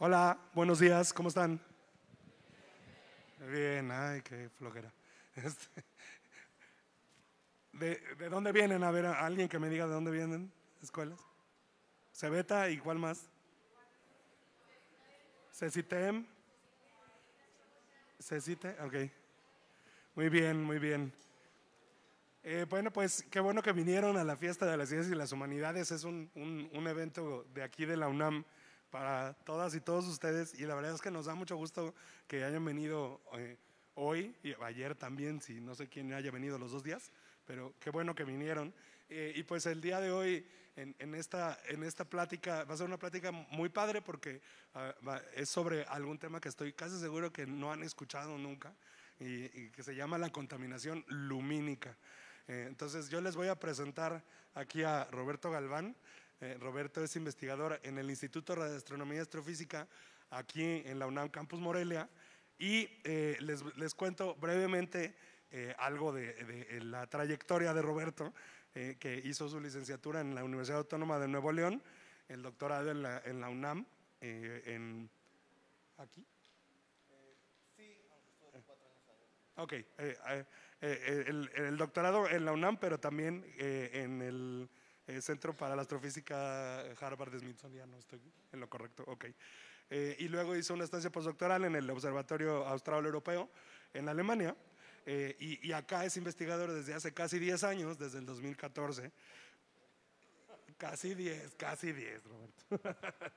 Hola, buenos días, ¿cómo están? Bien, ay, qué flojera. Este, ¿de, dónde vienen? A ver, alguien que me diga de dónde vienen, escuelas. Cebeta y cuál más? Cecitem. Cecite, ok. Muy bien, muy bien. Eh, bueno, pues qué bueno que vinieron a la fiesta de las ciencias y las humanidades. Es un, un, un evento de aquí de la UNAM para todas y todos ustedes. Y la verdad es que nos da mucho gusto que hayan venido eh, hoy y ayer también, si no sé quién haya venido los dos días, pero qué bueno que vinieron. Eh, y pues el día de hoy, en, esta, en esta plática, va a ser una plática muy padre porque ah, es sobre algún tema que estoy casi seguro que no han escuchado nunca y, que se llama la contaminación lumínica. Eh, entonces yo les voy a presentar aquí a Roberto Galván. Eh, Roberto es investigador en el Instituto de Astronomía y Astrofísica aquí en la UNAM Campus Morelia. Y eh, les, cuento brevemente eh, algo de, la trayectoria de Roberto, que hizo su licenciatura en la Universidad Autónoma de Nuevo León, el doctorado en la, en la UNAM, en, aquí. Ok, eh, el, el, doctorado en la UNAM, pero también en el eh, Centro para la Astrofísica Harvard no estoy en lo correcto, ok. Eh, y luego hizo una estancia postdoctoral en el Observatorio Austral Europeo en Alemania. Eh, y, y, acá es investigador desde hace casi 10 años, desde el 2014, Casi 10, casi 10, Roberto.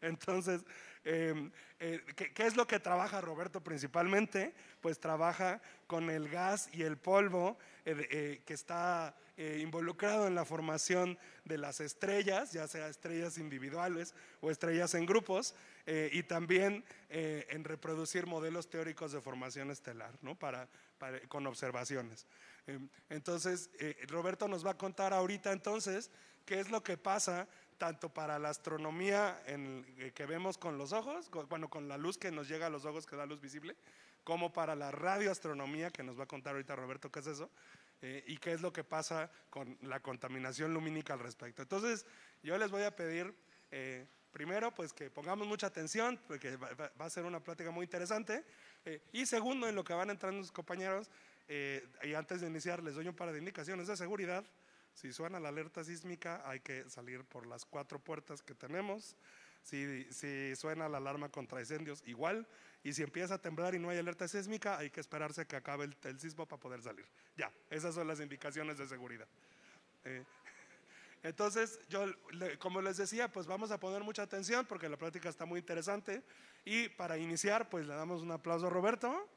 Entonces, em, eh, ¿qué, es lo que trabaja Roberto principalmente? Pues trabaja con el gas y el polvo eh, eh, que está involucrado en la formación de las estrellas, ya sea estrellas individuales o estrellas en grupos, y también en reproducir modelos teóricos de formación estelar, ¿no? Para, con observaciones. Em, entonces, Roberto nos va a contar ahorita entonces qué es lo que pasa tanto para la astronomía en, eh, que vemos con los ojos, bueno, con la luz que nos llega a los ojos, que da luz visible, como para la radioastronomía, que nos va a contar ahorita Roberto qué es eso, eh, y qué es lo que pasa con la contaminación lumínica al respecto. Entonces, yo les voy a pedir, eh, primero, pues que pongamos mucha atención, porque va, a ser una plática muy interesante, y segundo, en lo que van entrando sus compañeros, y antes de iniciar, les doy un par de indicaciones de seguridad si suena la alerta sísmica, hay que salir por las cuatro puertas que tenemos. Si, suena la alarma contra incendios, igual. Y si empieza a temblar y no hay alerta sísmica, hay que esperarse que acabe el, sismo para poder salir. Ya, esas son las indicaciones de seguridad. Eh, entonces, yo, como les decía, pues vamos a poner mucha atención porque la práctica está muy interesante. Y para iniciar, pues le damos un aplauso a Roberto.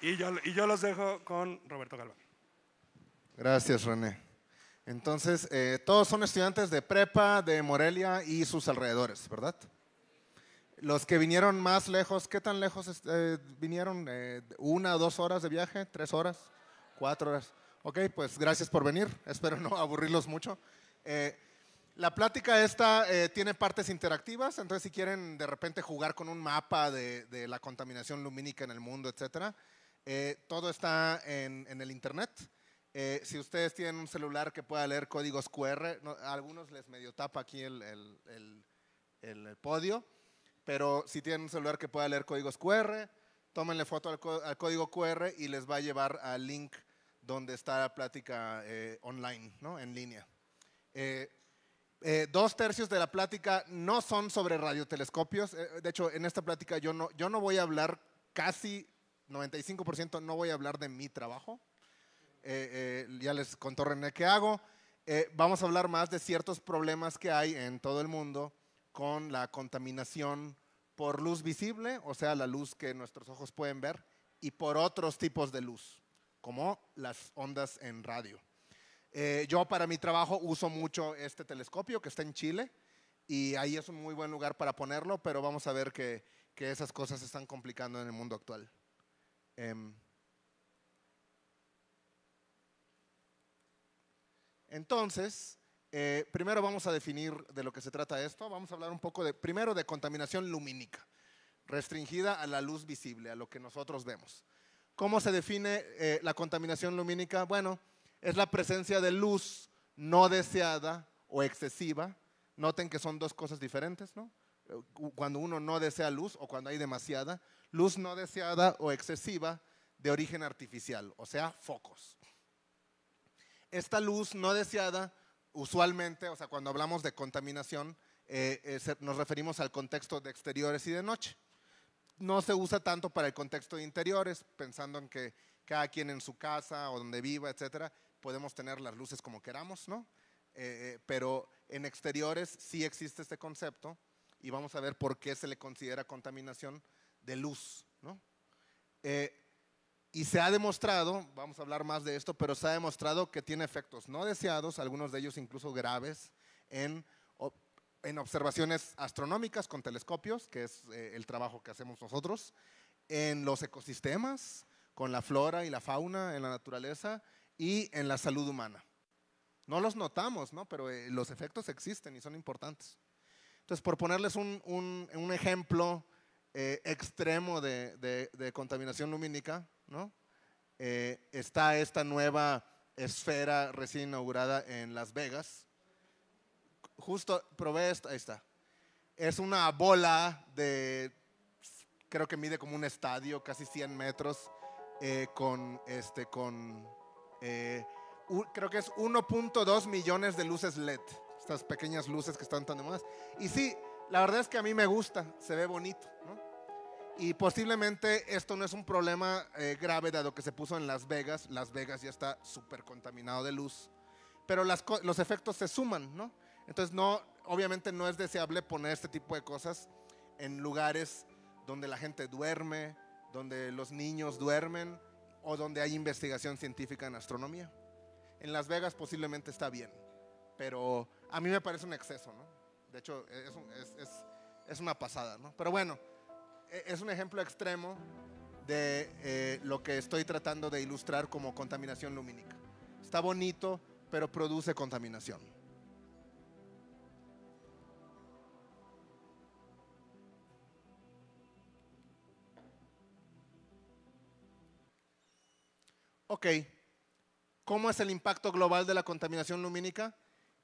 Y yo, los dejo con Roberto Galván. Gracias, René. Entonces, eh, todos son estudiantes de prepa de Morelia y sus alrededores, ¿verdad? Los que vinieron más lejos, ¿qué tan lejos eh, vinieron? Eh, ¿Una dos horas de viaje? ¿Tres horas? ¿Cuatro horas? Ok, pues gracias por venir. Espero no aburrirlos mucho. la plática esta tiene partes interactivas, entonces si quieren de repente jugar con un mapa de, de la contaminación lumínica en el mundo, etcétera, eh, todo está en, el Internet. Eh, si ustedes tienen un celular que pueda leer códigos QR, a algunos les medio tapa aquí el, podio, pero si tienen un celular que pueda leer códigos QR, tómenle foto al, código QR y les va a llevar al link donde está la plática eh, online, en línea. dos tercios de la plática no son sobre radiotelescopios. de hecho, en esta plática yo no, yo no voy a hablar casi 95% no voy a hablar de mi trabajo. Eh, eh, ya les contó René qué hago. Eh, vamos a hablar más de ciertos problemas que hay en todo el mundo con la contaminación por luz visible, o sea, la luz que nuestros ojos pueden ver, y por otros tipos de luz, como las ondas en radio. yo para mi trabajo uso mucho este telescopio que está en Chile y ahí es un muy buen lugar para ponerlo, pero vamos a ver que, que esas cosas se están complicando en el mundo actual. Em, entonces, eh, primero vamos a definir de lo que se trata esto. Vamos a hablar un poco de, primero, de contaminación lumínica, restringida a la luz visible, a lo que nosotros vemos. ¿Cómo se define eh, la contaminación lumínica? Bueno, es la presencia de luz no deseada o excesiva. Noten que son dos cosas diferentes, ¿no? Eh, cuando uno no desea luz o cuando hay demasiada, luz no deseada o excesiva de origen artificial, o sea, focos. Esta luz no deseada, usualmente, o sea, cuando hablamos de contaminación, eh, eh, nos referimos al contexto de exteriores y de noche. No se usa tanto para el contexto de interiores, pensando en que cada quien en su casa o donde viva, etcétera, podemos tener las luces como queramos, ¿no? Eh, pero en exteriores sí existe este concepto y vamos a ver por qué se le considera contaminación de luz. ¿no? Eh, y se ha demostrado, vamos a hablar más de esto, pero se ha demostrado que tiene efectos no deseados, algunos de ellos incluso graves, en, en observaciones astronómicas con telescopios, que es eh, el trabajo que hacemos nosotros, en los ecosistemas, con la flora y la fauna, en la naturaleza y en la salud humana. No los notamos, ¿no? pero eh, los efectos existen y son importantes. Entonces, por ponerles un, un, un ejemplo eh, extremo de, contaminación lumínica, ¿no? Eh, está esta nueva esfera recién inaugurada en Las Vegas. Justo probé esta, ahí está. Es una bola de, creo que mide como un estadio, casi 100 metros, eh, con, este, con creo que es 1.2 millones de luces LED, estas pequeñas luces que están tan de moda. Y sí, la verdad es que a mí me gusta, se ve bonito, ¿no? Y posiblemente esto no es un problema eh, grave dado que se puso en Las Vegas. Las Vegas ya está súper contaminado de luz. Pero los efectos se suman, ¿no? Entonces, no, obviamente no es deseable poner este tipo de cosas en lugares donde la gente duerme, donde los niños duermen o donde hay investigación científica en astronomía. En Las Vegas posiblemente está bien, pero a mí me parece un exceso, ¿no? De hecho, es, es una pasada, ¿no? Pero bueno. E-, es un ejemplo extremo de eh, lo que estoy tratando de ilustrar como contaminación lumínica. Está bonito, pero produce contaminación. Ok, ¿cómo es el impacto global de la contaminación lumínica?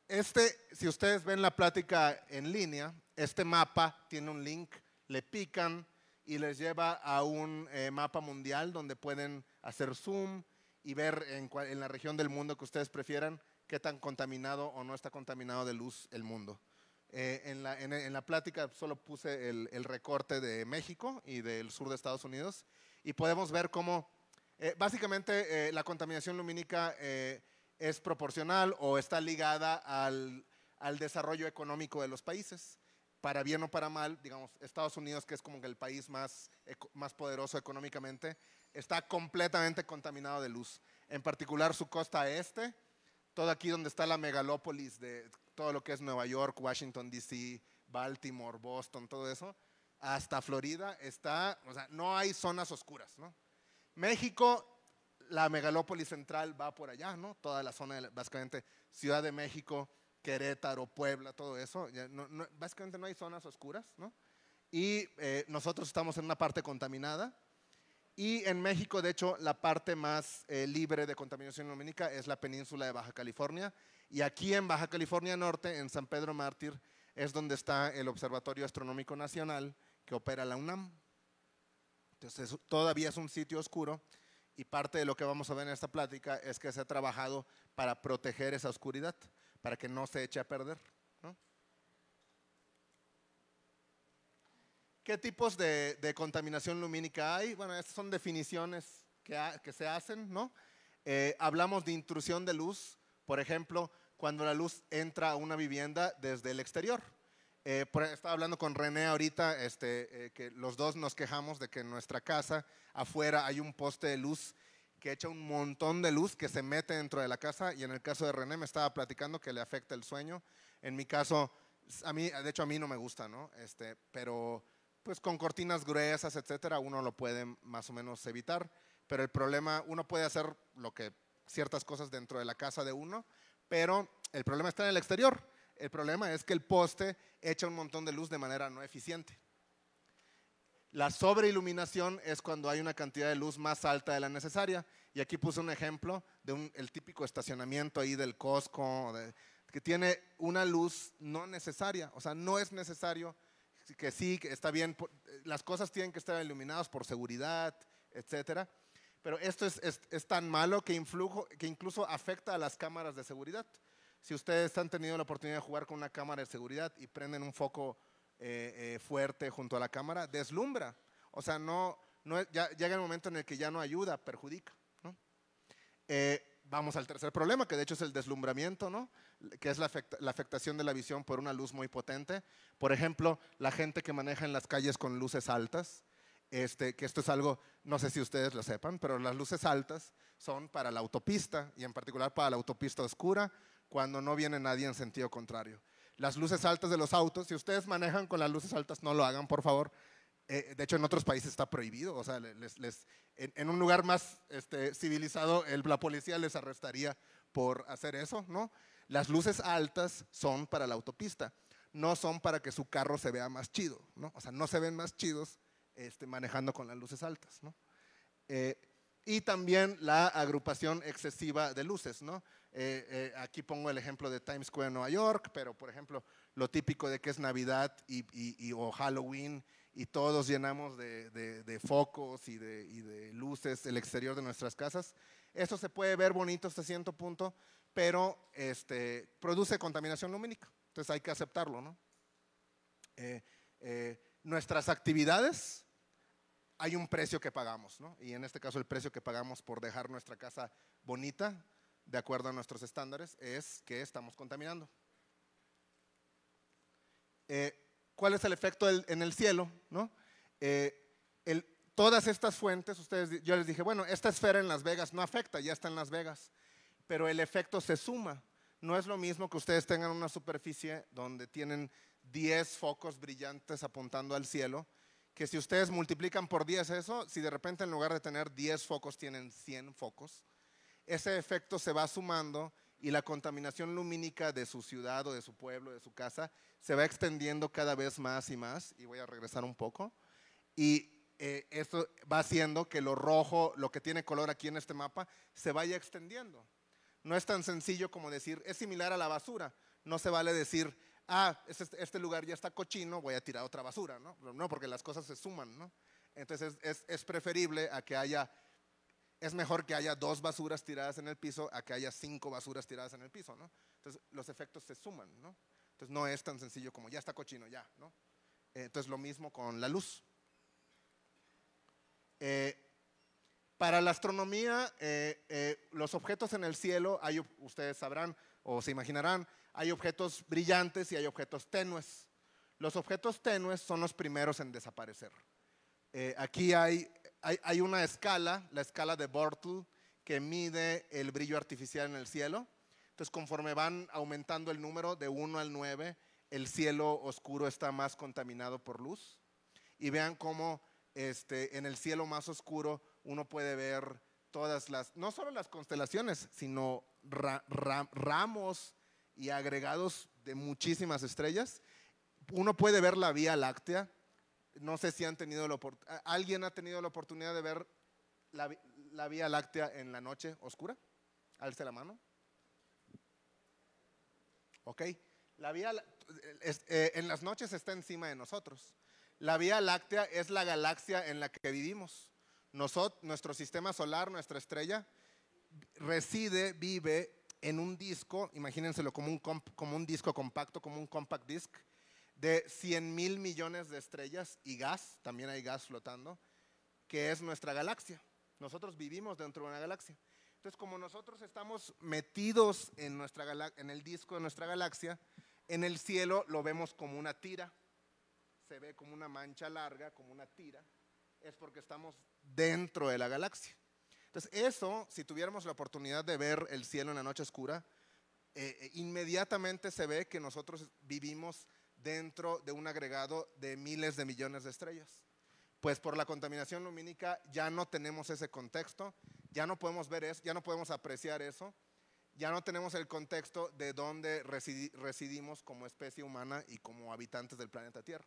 Este, si ustedes ven la plática en línea, este mapa tiene un link, le pican, y les lleva a un eh, mapa mundial donde pueden hacer zoom y ver en, la región del mundo que ustedes prefieran qué tan contaminado o no está contaminado de luz el mundo. Eh, en, la, plática solo puse el, recorte de México y del sur de Estados Unidos y podemos ver cómo eh, básicamente la contaminación lumínica es proporcional o está ligada al desarrollo económico de los países para bien o para mal, digamos, Estados Unidos, que es como el país más, más poderoso económicamente, está completamente contaminado de luz. En particular su costa este, todo aquí donde está la megalópolis de todo lo que es Nueva York, Washington, D.C., Baltimore, Boston, todo eso, hasta Florida, está, o sea, no hay zonas oscuras, México, la megalópolis central va por allá, ¿no? Toda la zona, básicamente, Ciudad de México, Querétaro, Puebla, todo eso. básicamente no hay zonas oscuras, ¿no? Y eh, nosotros estamos en una parte contaminada. Y en México, de hecho, la parte más eh, libre de contaminación lumínica es la península de Baja California. Y aquí en Baja California Norte, en San Pedro Mártir, es donde está el Observatorio Astronómico Nacional que opera la UNAM. Entonces, todavía es un sitio oscuro y parte de lo que vamos a ver en esta plática es que se ha trabajado para proteger esa oscuridad para que no se eche a perder. ¿Qué tipos de, contaminación lumínica hay? Bueno, estas son definiciones que, se hacen, ¿no? Eh, hablamos de intrusión de luz, por ejemplo, cuando la luz entra a una vivienda desde el exterior. Eh, estaba hablando con René ahorita, este, eh, que los dos nos quejamos de que en nuestra casa afuera hay un poste de luz que echa un montón de luz que se mete dentro de la casa y en el caso de René me estaba platicando que le afecta el sueño. En mi caso, a mí, de hecho a mí no me gusta, ¿no? Este, pero pues con cortinas gruesas, etcétera, uno lo puede más o menos evitar. Pero el problema, uno puede hacer lo que ciertas cosas dentro de la casa de uno, pero el problema está en el exterior. El problema es que el poste echa un montón de luz de manera no eficiente. La sobreiluminación es cuando hay una cantidad de luz más alta de la necesaria. Y aquí puse un ejemplo de el típico estacionamiento ahí del Costco, que tiene una luz no necesaria. O sea, no es necesario que sí, que está bien. Las cosas tienen que estar iluminadas por seguridad, etcétera. Pero esto es, tan malo que, influjo, que incluso afecta a las cámaras de seguridad. Si ustedes han tenido la oportunidad de jugar con una cámara de seguridad y prenden un foco eh, eh, fuerte junto a la cámara, deslumbra. O sea, no, llega el momento en el que ya no ayuda, perjudica. Eh, vamos al tercer problema, que de hecho es el deslumbramiento, ¿no? que es la, afectación de la visión por una luz muy potente. Por ejemplo, la gente que maneja en las calles con luces altas, este, que esto es algo, no sé si ustedes lo sepan, pero las luces altas son para la autopista y en particular para la autopista oscura cuando no viene nadie en sentido contrario las luces altas de los autos. Si ustedes manejan con las luces altas, no lo hagan, por favor. Eh, de hecho, en otros países está prohibido. O sea, les, en, un lugar más este, civilizado, la policía les arrestaría por hacer eso, ¿no? Las luces altas son para la autopista, no son para que su carro se vea más chido, ¿no? O sea, no se ven más chidos este, manejando con las luces altas, ¿no? Eh, y también la agrupación excesiva de luces. ¿no? Eh, eh, aquí pongo el ejemplo de Times Square en Nueva York, pero por ejemplo, lo típico de que es Navidad y, o Halloween y todos llenamos de, de, focos y de, luces el exterior de nuestras casas. Eso se puede ver bonito hasta cierto punto, pero este, produce contaminación lumínica. Entonces hay que aceptarlo. ¿no? Eh, nuestras actividades hay un precio que pagamos, ¿no? Y en este caso el precio que pagamos por dejar nuestra casa bonita, de acuerdo a nuestros estándares, es que estamos contaminando. Eh, ¿Cuál es el efecto en el cielo? ¿no? Eh, todas estas fuentes, ustedes, yo les dije, bueno, esta esfera en Las Vegas no afecta, ya está en Las Vegas, pero el efecto se suma. No es lo mismo que ustedes tengan una superficie donde tienen 10 focos brillantes apuntando al cielo que si ustedes multiplican por 10 eso, si de repente en lugar de tener 10 focos tienen 100 focos, ese efecto se va sumando y la contaminación lumínica de su ciudad o de su pueblo, de su casa, se va extendiendo cada vez más y más, y voy a regresar un poco, y eh, esto va haciendo que lo rojo, lo que tiene color aquí en este mapa, se vaya extendiendo. No es tan sencillo como decir, es similar a la basura, no se vale decir, ah, este, este, lugar ya está cochino, voy a tirar otra basura, ¿no? No, porque las cosas se suman, ¿no? Entonces es, preferible a que haya, es mejor que haya dos basuras tiradas en el piso a que haya cinco basuras tiradas en el piso, ¿no? Entonces los efectos se suman, ¿no? Entonces no es tan sencillo como ya está cochino, ya, ¿no? Eh, entonces lo mismo con la luz. Eh, para la astronomía, eh, los objetos en el cielo, ahí ustedes sabrán o se imaginarán, hay objetos brillantes y hay objetos tenues. Los objetos tenues son los primeros en desaparecer. Eh, aquí hay, hay, una escala, la escala de Bortle, que mide el brillo artificial en el cielo. Entonces, conforme van aumentando el número de 1 al 9, el cielo oscuro está más contaminado por luz. Y vean cómo este, en el cielo más oscuro uno puede ver todas las, no solo las constelaciones, sino ramos y agregados de muchísimas estrellas. Uno puede ver la Vía Láctea. No sé si han tenido la ¿Alguien ha tenido la oportunidad de ver la, Vía Láctea en la noche oscura? Alce la mano. ¿Ok? La Vía, eh, en las noches está encima de nosotros. La Vía Láctea es la galaxia en la que vivimos. nuestro sistema solar, nuestra estrella, reside, vive en un disco, imagínenselo como un, como un disco compacto, como un compact disc, de 100 mil millones de estrellas y gas, también hay gas flotando, que es nuestra galaxia. Nosotros vivimos dentro de una galaxia. Entonces, como nosotros estamos metidos en, nuestra, en el disco de nuestra galaxia, en el cielo lo vemos como una tira, se ve como una mancha larga, como una tira, es porque estamos dentro de la galaxia. Entonces, eso, si tuviéramos la oportunidad de ver el cielo en la noche oscura, eh, eh, inmediatamente se ve que nosotros vivimos dentro de un agregado de miles de millones de estrellas. Pues por la contaminación lumínica ya no tenemos ese contexto, ya no podemos ver eso, ya no podemos apreciar eso, ya no tenemos el contexto de dónde residimos como especie humana y como habitantes del planeta Tierra,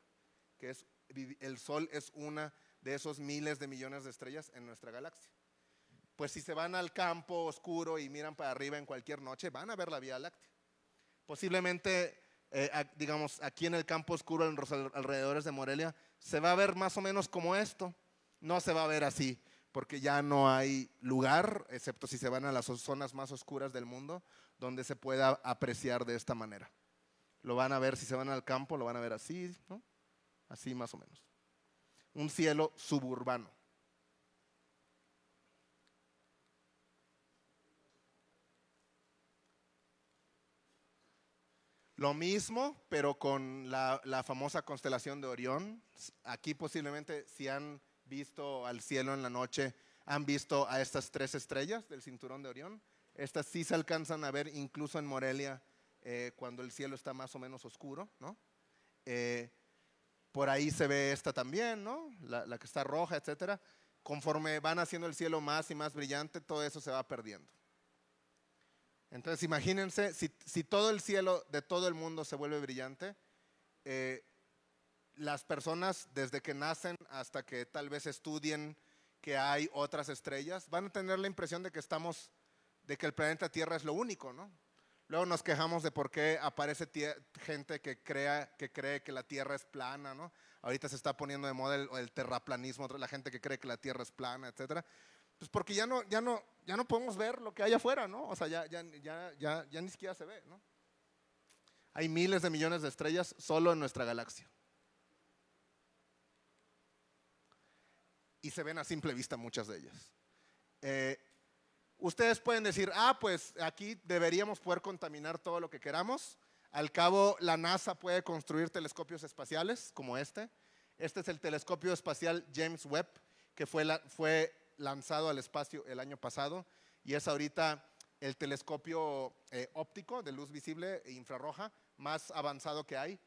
que es el Sol es una de esos miles de millones de estrellas en nuestra galaxia pues si se van al campo oscuro y miran para arriba en cualquier noche, van a ver la Vía Láctea. Posiblemente, eh, digamos, aquí en el campo oscuro, en los alrededores de Morelia, se va a ver más o menos como esto. No se va a ver así, porque ya no hay lugar, excepto si se van a las zonas más oscuras del mundo, donde se pueda apreciar de esta manera. Lo van a ver, si se van al campo, lo van a ver así, ¿no? Así más o menos. Un cielo suburbano. Lo mismo, pero con la, famosa constelación de Orión. Aquí posiblemente si han visto al cielo en la noche, han visto a estas tres estrellas del cinturón de Orión. Estas sí se alcanzan a ver incluso en Morelia eh, cuando el cielo está más o menos oscuro, eh, por ahí se ve esta también, ¿no? La, la que está roja, etcétera. Conforme van haciendo el cielo más y más brillante, todo eso se va perdiendo. Entonces imagínense, si, todo el cielo de todo el mundo se vuelve brillante, eh, las personas desde que nacen hasta que tal vez estudien que hay otras estrellas, van a tener la impresión de que estamos, de que el planeta Tierra es lo único, ¿no? Luego nos quejamos de por qué aparece gente que, crea, que cree que la Tierra es plana, ¿no? Ahorita se está poniendo de moda el, el terraplanismo, la gente que cree que la Tierra es plana, etcétera. Pues porque ya no, ya no, ya no podemos ver lo que hay afuera, ¿no? O sea, ya, ni siquiera se ve, ¿no? Hay miles de millones de estrellas solo en nuestra galaxia. Y se ven a simple vista muchas de ellas. Eh, ustedes pueden decir, ah, pues aquí deberíamos poder contaminar todo lo que queramos. Al cabo, la NASA puede construir telescopios espaciales como este. Este es el telescopio espacial James Webb, que fue, la, fue lanzado al espacio el año pasado y es ahorita el telescopio eh, óptico de luz visible e infrarroja más avanzado que hay.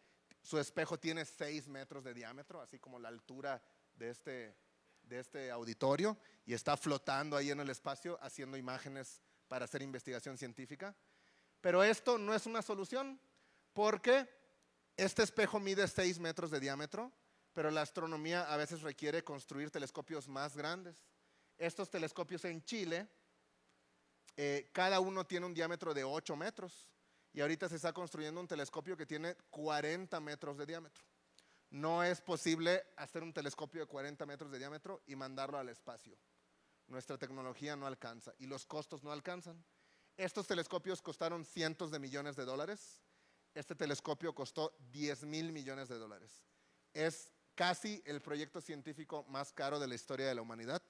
Su espejo tiene 6 metros de diámetro, así como la altura de este, de este auditorio, y está flotando ahí en el espacio haciendo imágenes para hacer investigación científica. Pero esto no es una solución, porque este espejo mide 6 metros de diámetro, pero la astronomía a veces requiere construir telescopios más grandes estos telescopios en Chile, eh, cada uno tiene un diámetro de 8 metros. Y ahorita se está construyendo un telescopio que tiene 40 metros de diámetro. No es posible hacer un telescopio de 40 metros de diámetro y mandarlo al espacio. Nuestra tecnología no alcanza y los costos no alcanzan. Estos telescopios costaron cientos de millones de dólares. Este telescopio costó 10 mil millones de dólares. Es casi el proyecto científico más caro de la historia de la humanidad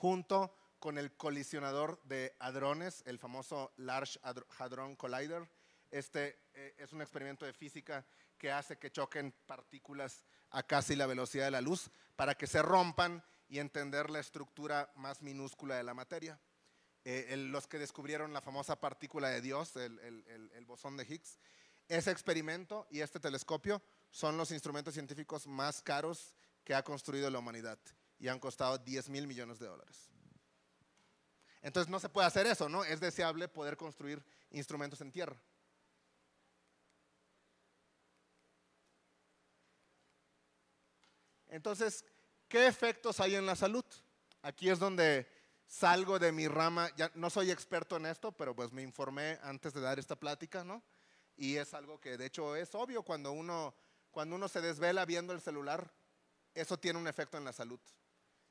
junto con el colisionador de hadrones, el famoso Large Hadron Collider. Este eh, es un experimento de física que hace que choquen partículas a casi la velocidad de la luz para que se rompan y entender la estructura más minúscula de la materia. Eh, los que descubrieron la famosa partícula de Dios, el bosón de Higgs, ese experimento y este telescopio son los instrumentos científicos más caros que ha construido la humanidad y han costado 10 mil millones de dólares. Entonces no se puede hacer eso, ¿no? Es deseable poder construir instrumentos en tierra. Entonces, ¿qué efectos hay en la salud? Aquí es donde salgo de mi rama, ya no soy experto en esto, pero pues me informé antes de dar esta plática, ¿no? Y es algo que de hecho es obvio cuando uno, cuando uno se desvela viendo el celular, eso tiene un efecto en la salud.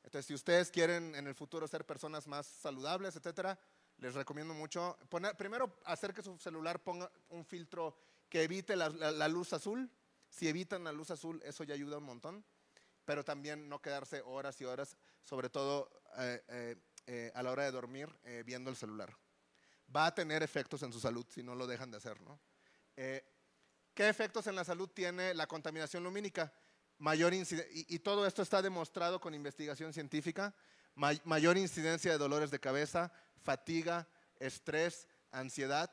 Entonces, si ustedes quieren en el futuro ser personas más saludables, etcétera, les recomiendo mucho poner, primero hacer que su celular ponga un filtro que evite la, luz azul. Si evitan la luz azul, eso ya ayuda un montón. Pero también no quedarse horas y horas, sobre todo eh, eh, eh, a la hora de dormir, viendo el celular. Va a tener efectos en su salud si no lo dejan de hacer, ¿no? ¿Qué efectos en la salud tiene la contaminación lumínica? y, todo esto está demostrado con investigación científica, mayor incidencia de dolores de cabeza, fatiga, estrés, ansiedad,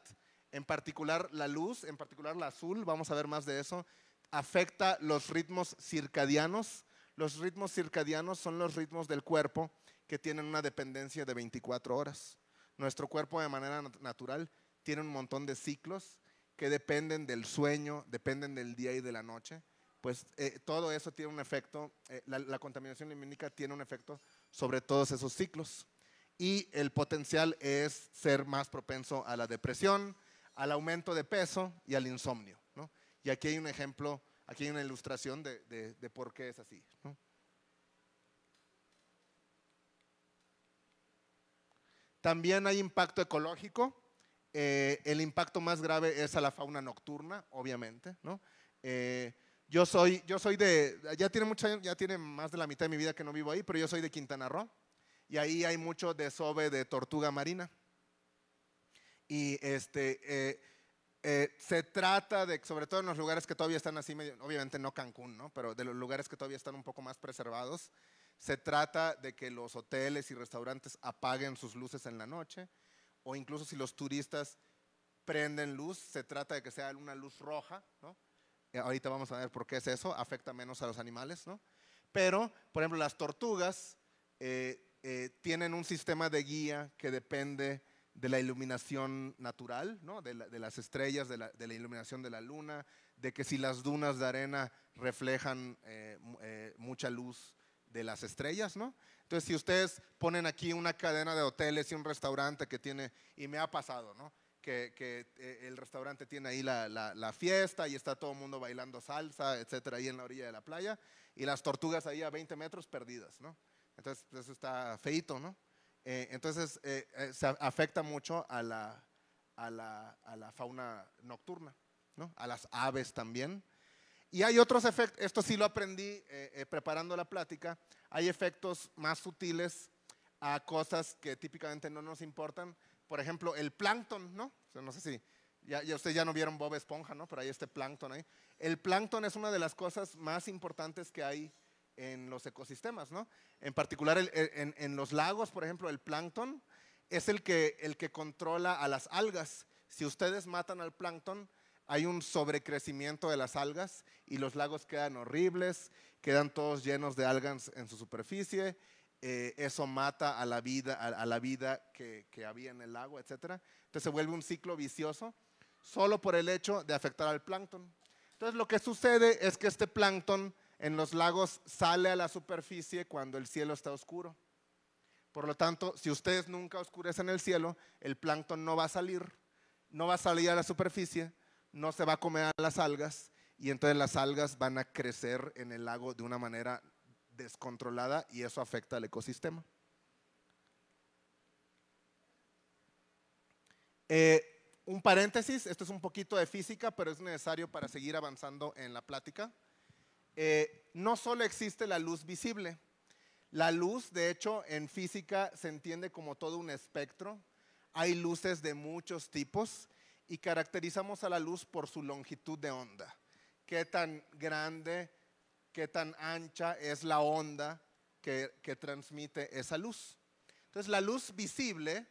en particular la luz, en particular la azul, vamos a ver más de eso, afecta los ritmos circadianos. Los ritmos circadianos son los ritmos del cuerpo que tienen una dependencia de 24 horas. Nuestro cuerpo de manera natural tiene un montón de ciclos que dependen del sueño, dependen del día y de la noche pues eh, todo eso tiene un efecto, eh, la, contaminación lumínica tiene un efecto sobre todos esos ciclos. Y el potencial es ser más propenso a la depresión, al aumento de peso y al insomnio. Y aquí hay un ejemplo, aquí hay una ilustración de, por qué es así. También hay impacto ecológico. Eh, el impacto más grave es a la fauna nocturna, obviamente. ¿no? Yo soy, yo soy de, ya tiene, mucho, ya tiene más de la mitad de mi vida que no vivo ahí, pero yo soy de Quintana Roo y ahí hay mucho desove de tortuga marina. Y este, eh, eh, se trata de, sobre todo en los lugares que todavía están así, obviamente no Cancún, ¿no? pero de los lugares que todavía están un poco más preservados, se trata de que los hoteles y restaurantes apaguen sus luces en la noche, o incluso si los turistas prenden luz, se trata de que sea una luz roja, ¿no? Eh, ahorita vamos a ver por qué es eso, afecta menos a los animales, ¿no? Pero, por ejemplo, las tortugas eh, eh, tienen un sistema de guía que depende de la iluminación natural, ¿no? de, las estrellas, de la, iluminación de la luna, de que si las dunas de arena reflejan mucha luz de las estrellas, ¿no? Entonces, si ustedes ponen aquí una cadena de hoteles y un restaurante que tiene, y me ha pasado, ¿no? que, eh, el restaurante tiene ahí la, la, fiesta y está todo el mundo bailando salsa, etcétera, ahí en la orilla de la playa, y las tortugas ahí a 20 metros perdidas, ¿no? Entonces, eso está feito, ¿no? Eh, entonces, eh, se afecta mucho a la, a la, a la fauna nocturna, ¿no? A las aves también. Y hay otros efectos, esto sí lo aprendí preparando la plática, hay efectos más sutiles a cosas que típicamente no nos importan, por ejemplo, el plancton, ¿no? no sé si ya, ustedes ya no vieron Bob Esponja, ¿no? Pero hay este plancton ahí. El plancton es una de las cosas más importantes que hay en los ecosistemas, ¿no? En particular en, en, los lagos, por ejemplo, el plancton es el que, el que controla a las algas. Si ustedes matan al plancton, hay un sobrecrecimiento de las algas y los lagos quedan horribles, quedan todos llenos de algas en su superficie eh, eso mata a la vida, a, la vida que, había en el lago, etc. Entonces se vuelve un ciclo vicioso solo por el hecho de afectar al plancton. Entonces lo que sucede es que este plancton en los lagos sale a la superficie cuando el cielo está oscuro. Por lo tanto, si ustedes nunca oscurecen el cielo, el plancton no va a salir, no va a salir a la superficie, no se va a comer a las algas y entonces las algas van a crecer en el lago de una manera descontrolada y eso afecta al ecosistema. Eh, un paréntesis, esto es un poquito de física, pero es necesario para seguir avanzando en la plática. Eh, no solo existe la luz visible, la luz, de hecho, en física se entiende como todo un espectro. Hay luces de muchos tipos y caracterizamos a la luz por su longitud de onda. Qué tan grande, qué tan ancha es la onda que, transmite esa luz. Entonces la luz visible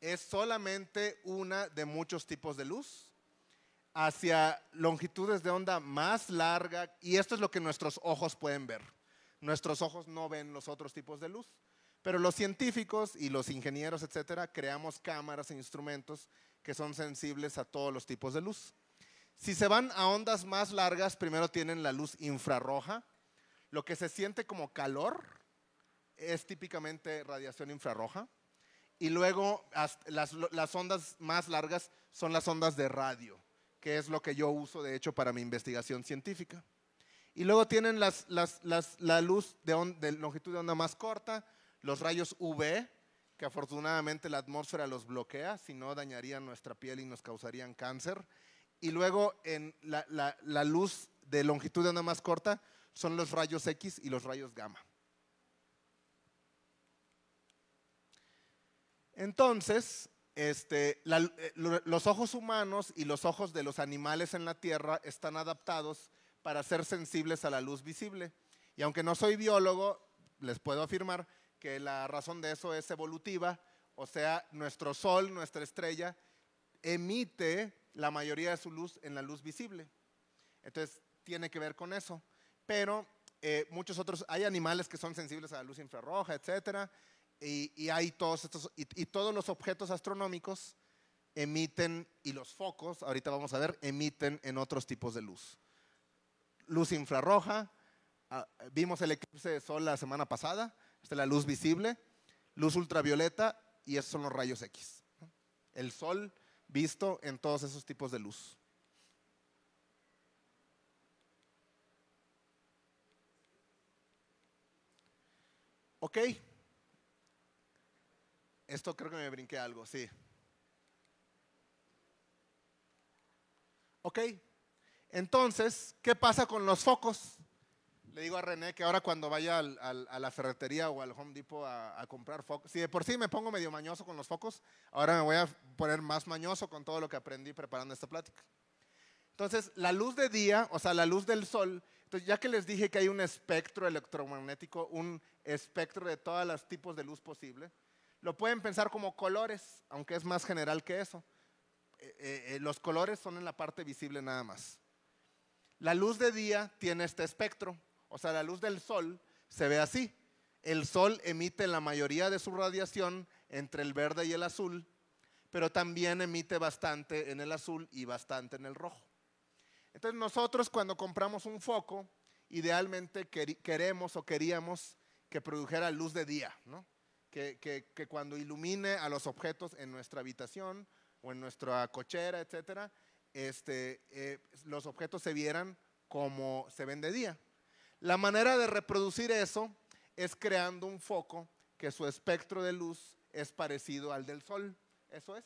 es solamente una de muchos tipos de luz hacia longitudes de onda más larga y esto es lo que nuestros ojos pueden ver. Nuestros ojos no ven los otros tipos de luz, pero los científicos y los ingenieros, etcétera, creamos cámaras e instrumentos que son sensibles a todos los tipos de luz. Si se van a ondas más largas, primero tienen la luz infrarroja. Lo que se siente como calor es típicamente radiación infrarroja. Y luego las, ondas más largas son las ondas de radio, que es lo que yo uso de hecho para mi investigación científica. Y luego tienen la luz de longitud de onda más corta, los rayos UV, que afortunadamente la atmósfera los bloquea, si no dañarían nuestra piel y nos causarían cáncer y luego en la, luz de longitud de onda más corta son los rayos X y los rayos gamma. Entonces, este, eh, los ojos humanos y los ojos de los animales en la Tierra están adaptados para ser sensibles a la luz visible. Y aunque no soy biólogo, les puedo afirmar que la razón de eso es evolutiva, o sea, nuestro Sol, nuestra estrella, emite la mayoría de su luz en la luz visible. Entonces, tiene que ver con eso. Pero eh, muchos otros, hay animales que son sensibles a la luz infrarroja, etcétera, Y, hay todos estos, y, todos los objetos astronómicos emiten, y los focos, ahorita vamos a ver, emiten en otros tipos de luz. Luz infrarroja, ah, vimos el eclipse de sol la semana pasada, esta es la luz visible, luz ultravioleta y esos son los rayos X. El sol visto en todos esos tipos de luz. Ok. Esto creo que me brinqué algo, sí. Ok. Entonces, ¿qué pasa con los focos? Le digo a René que ahora cuando vaya a la ferretería o al Home Depot a, comprar focos, si de por sí me pongo medio mañoso con los focos, ahora me voy a poner más mañoso con todo lo que aprendí preparando esta plática. Entonces, la luz de día, o sea, la luz del sol, ya que les dije que hay un espectro electromagnético, un espectro de todos los tipos de luz posible, lo pueden pensar como colores, aunque es más general que eso. Eh, eh, eh, los colores son en la parte visible nada más. La luz de día tiene este espectro, o sea, la luz del sol, se ve así. El sol emite la mayoría de su radiación entre el verde y el azul, pero también emite bastante en el azul y bastante en el rojo. Entonces nosotros cuando compramos un foco, idealmente queremos o queríamos que produjera luz de día, ¿no? que, cuando ilumine a los objetos en nuestra habitación o en nuestra cochera, etc., este, eh, los objetos se vieran como se ven de día. La manera de reproducir eso es creando un foco que su espectro de luz es parecido al del sol. Eso es.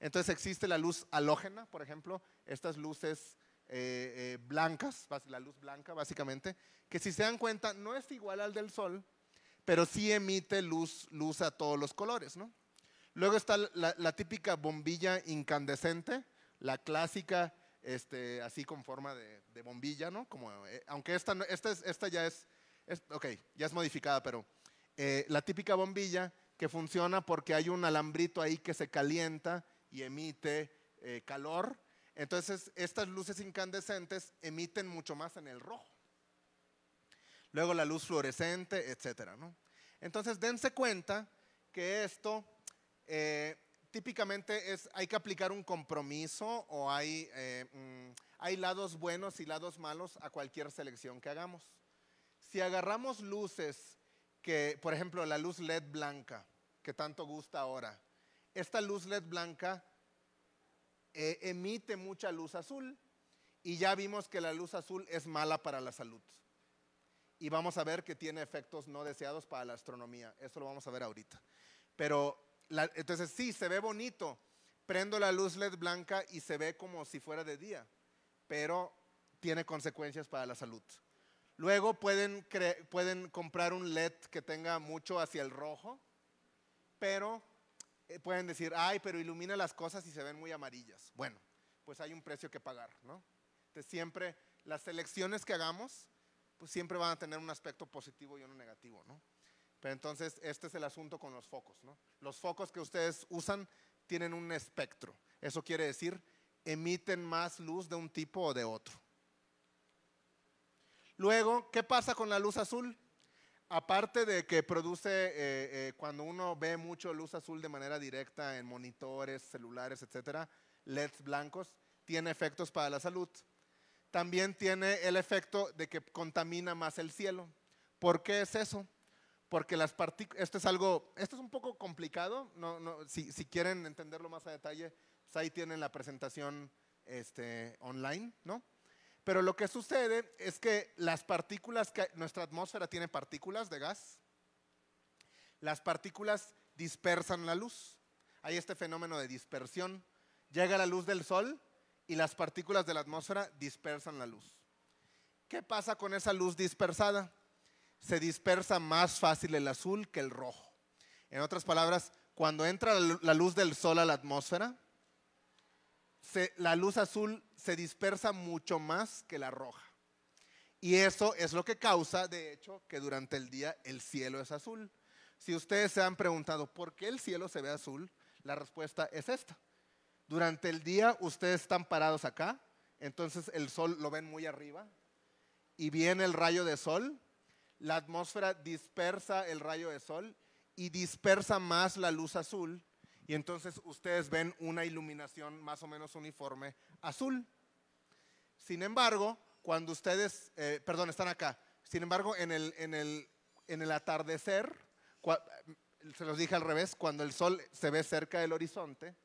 Entonces existe la luz halógena, por ejemplo, estas luces eh, eh, blancas, la luz blanca básicamente, que si se dan cuenta no es igual al del sol, pero sí emite luz, a todos los colores. Luego está la, la típica bombilla incandescente, la clásica este, así con forma de, bombilla, ¿no? Como, eh, aunque esta, esta, esta ya es, ok, ya es modificada, pero eh, la típica bombilla que funciona porque hay un alambrito ahí que se calienta y emite eh, calor. Entonces, estas luces incandescentes emiten mucho más en el rojo. Luego la luz fluorescente, etcétera, Entonces, dense cuenta que esto típicamente es, hay que aplicar un compromiso o hay, eh, mm, hay lados buenos y lados malos a cualquier selección que hagamos. Si agarramos luces que, por ejemplo, la luz LED blanca, que tanto gusta ahora, esta luz LED blanca eh, emite mucha luz azul y ya vimos que la luz azul es mala para la salud. Y vamos a ver que tiene efectos no deseados para la astronomía. Eso lo vamos a ver ahorita. Pero entonces sí, se ve bonito. Prendo la luz LED blanca y se ve como si fuera de día, pero tiene consecuencias para la salud. Luego pueden, pueden comprar un LED que tenga mucho hacia el rojo, pero eh, pueden decir, ay, pero ilumina las cosas y se ven muy amarillas. Bueno, pues hay un precio que pagar, ¿no? Entonces siempre las elecciones que hagamos, pues siempre van a tener un aspecto positivo y uno negativo, ¿no? entonces, este es el asunto con los focos. Los focos que ustedes usan tienen un espectro. Eso quiere decir, emiten más luz de un tipo o de otro. Luego, ¿qué pasa con la luz azul? Aparte de que produce, eh, eh, cuando uno ve mucho luz azul de manera directa en monitores, celulares, etcétera, LEDs blancos, tiene efectos para la salud. También tiene el efecto de que contamina más el cielo. ¿Por qué es eso? porque las partículas, esto es algo, esto es un poco complicado, no, no, si, quieren entenderlo más a detalle, pues ahí tienen la presentación este, online, ¿no? Pero lo que sucede es que las partículas, nuestra atmósfera tiene partículas de gas, las partículas dispersan la luz, hay este fenómeno de dispersión, llega la luz del sol y las partículas de la atmósfera dispersan la luz. ¿Qué pasa con esa luz dispersada? se dispersa más fácil el azul que el rojo. En otras palabras, cuando entra la luz del sol a la atmósfera, la luz azul se dispersa mucho más que la roja. Y eso es lo que causa, de hecho, que durante el día el cielo es azul. Si ustedes se han preguntado por qué el cielo se ve azul, la respuesta es esta. Durante el día ustedes están parados acá, entonces el sol lo ven muy arriba y viene el rayo de sol la atmósfera dispersa el rayo de sol y dispersa más la luz azul y entonces ustedes ven una iluminación más o menos uniforme azul. Sin embargo, cuando ustedes, eh, perdón, están acá, sin embargo, en el, atardecer, se los dije al revés, cuando el sol se ve cerca del horizonte,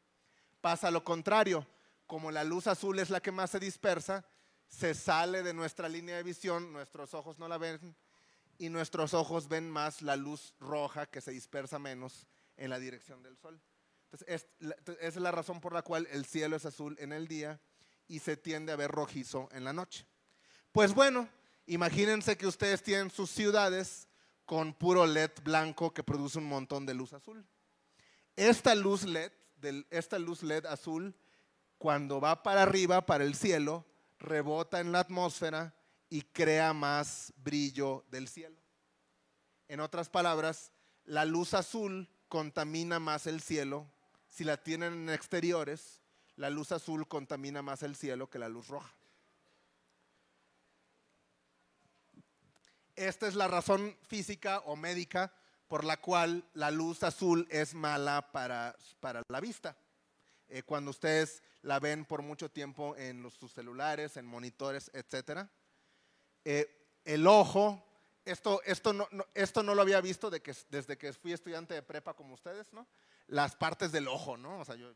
pasa lo contrario, como la luz azul es la que más se dispersa, se sale de nuestra línea de visión, nuestros ojos no la ven, y nuestros ojos ven más la luz roja que se dispersa menos en la dirección del sol. Entonces, es la, razón por la cual el cielo es azul en el día y se tiende a ver rojizo en la noche. Pues bueno, imagínense que ustedes tienen sus ciudades con puro LED blanco que produce un montón de luz azul. Esta luz LED, esta luz LED azul, cuando va para arriba, para el cielo, rebota en la atmósfera y crea más brillo del cielo. En otras palabras, la luz azul contamina más el cielo. Si la tienen en exteriores, la luz azul contamina más el cielo que la luz roja. Esta es la razón física o médica por la cual la luz azul es mala para, la vista. Eh, cuando ustedes la ven por mucho tiempo en los, sus celulares, en monitores, etcétera eh, el ojo. Esto, esto, no, esto no lo había visto desde que fui estudiante de prepa como ustedes, ¿no? Las partes del ojo, ¿no? O sea, yo,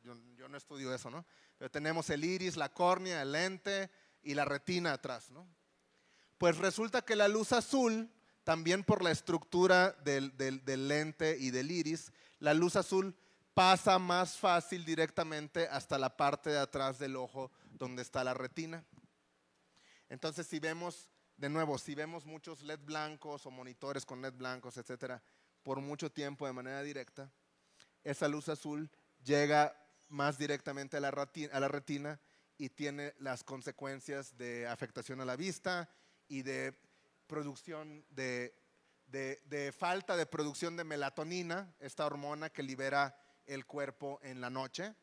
no estudio eso, ¿no? Pero tenemos el iris, la córnea, el lente y la retina atrás, ¿no? Pues resulta que la luz azul, también por la estructura del, del lente y del iris, la luz azul pasa más fácil directamente hasta la parte de atrás del ojo donde está la retina. Entonces, si vemos de nuevo, si vemos muchos LED blancos o monitores con LED blancos, etcétera, por mucho tiempo de manera directa, esa luz azul llega más directamente a la, retina, y tiene las consecuencias de afectación a la vista y de producción de falta de producción de melatonina, esta hormona que libera el cuerpo en la noche.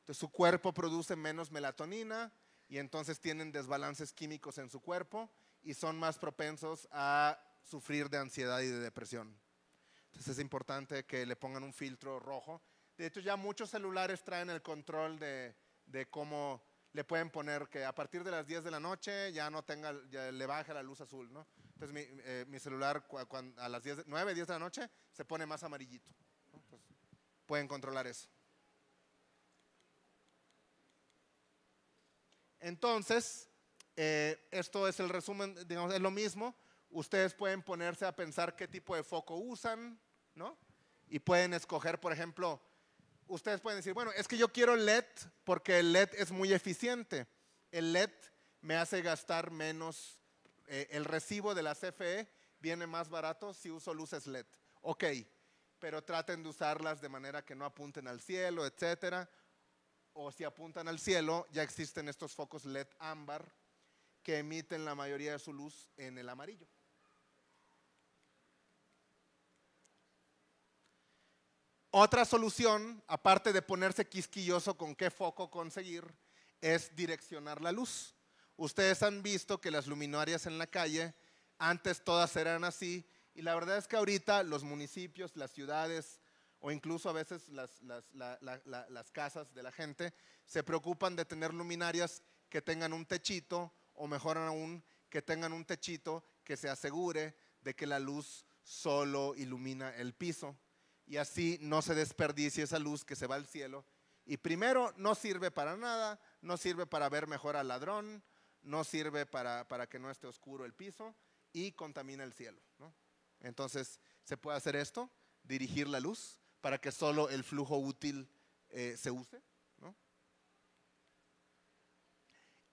Entonces su cuerpo produce menos melatonina y entonces tienen desbalances químicos en su cuerpo y son más propensos a sufrir de ansiedad y de depresión. Entonces es importante que le pongan un filtro rojo. De hecho, ya muchos celulares traen el control de, de cómo le pueden poner que a partir de las 10 de la noche ya no tenga, le baje la luz azul, ¿no? Entonces mi, eh, celular a las 9, 10 de la noche se pone más amarillito. pueden controlar eso. Entonces, eh, esto es el resumen, digamos, es lo mismo. Ustedes pueden ponerse a pensar qué tipo de foco usan, ¿no? Y pueden escoger, por ejemplo, ustedes pueden decir, bueno, es que yo quiero LED porque el LED es muy eficiente. El LED me hace gastar menos, eh, el recibo de la CFE viene más barato si uso luces LED. Ok, pero traten de usarlas de manera que no apunten al cielo, etcétera. O si apuntan al cielo, ya existen estos focos LED ámbar que emiten la mayoría de su luz en el amarillo. Otra solución, aparte de ponerse quisquilloso con qué foco conseguir, es direccionar la luz. Ustedes han visto que las luminarias en la calle, antes todas eran así, y la verdad es que ahorita los municipios, las ciudades o incluso a veces las, las casas de la gente se preocupan de tener luminarias que tengan un techito o mejor aún, que tengan un techito que se asegure de que la luz solo ilumina el piso y así no se desperdicie esa luz que se va al cielo. Y primero, no sirve para nada, no sirve para ver mejor al ladrón, no sirve para, que no esté oscuro el piso y contamina el cielo. Entonces, se puede hacer esto, dirigir la luz para que solo el flujo útil eh, se use.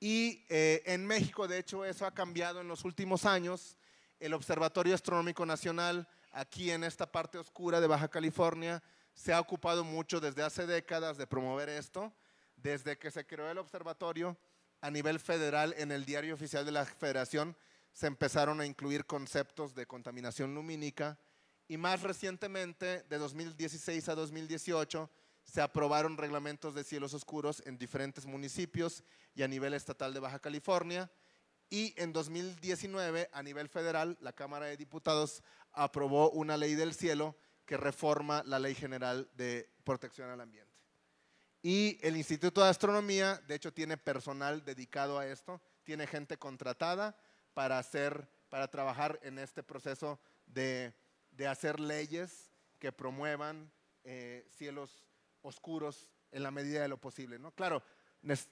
Y eh, en México, de hecho, eso ha cambiado en los últimos años. El Observatorio Astronómico Nacional, aquí en esta parte oscura de Baja California, se ha ocupado mucho desde hace décadas de promover esto. Desde que se creó el observatorio, a nivel federal, en el diario oficial de la federación, se empezaron a incluir conceptos de contaminación lumínica. Y más recientemente, de 2016 a 2018, se aprobaron reglamentos de cielos oscuros en diferentes municipios y a nivel estatal de Baja California. Y en 2019, a nivel federal, la Cámara de Diputados aprobó una ley del cielo que reforma la Ley General de Protección al Ambiente. Y el Instituto de Astronomía, de hecho, tiene personal dedicado a esto, tiene gente contratada para, hacer, para trabajar en este proceso de, hacer leyes que promuevan eh, cielos oscuros en la medida de lo posible. ¿no? Claro,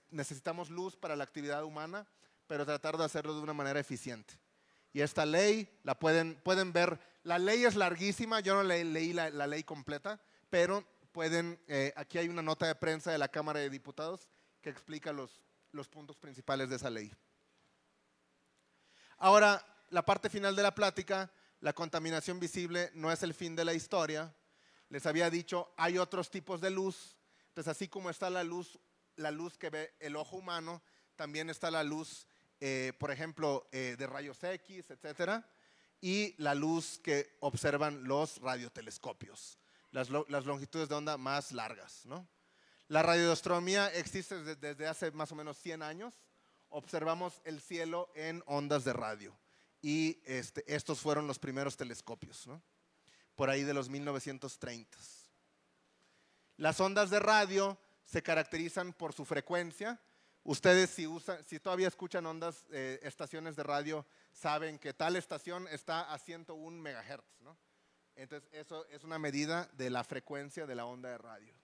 necesitamos luz para la actividad humana, pero tratar de hacerlo de una manera eficiente. Y esta ley la pueden, pueden ver, la ley es larguísima, yo no leí la, ley completa, pero pueden, eh, aquí hay una nota de prensa de la Cámara de Diputados que explica los, los puntos principales de esa ley. Ahora, la parte final de la plática, la contaminación visible no es el fin de la historia, les había dicho, hay otros tipos de luz. Entonces, así como está la luz, la luz que ve el ojo humano, también está la luz, eh, por ejemplo, eh, de rayos X, etcétera, y la luz que observan los radiotelescopios, las, longitudes de onda más largas, ¿no? La radioastronomía existe desde hace más o menos 100 años. Observamos el cielo en ondas de radio. Y este, estos fueron los primeros telescopios. ¿no? por ahí de los 1930. Las ondas de radio se caracterizan por su frecuencia. Ustedes si, usan, si todavía escuchan ondas, eh, estaciones de radio, saben que tal estación está a 101 MHz. ¿no? Entonces, eso es una medida de la frecuencia de la onda de radio.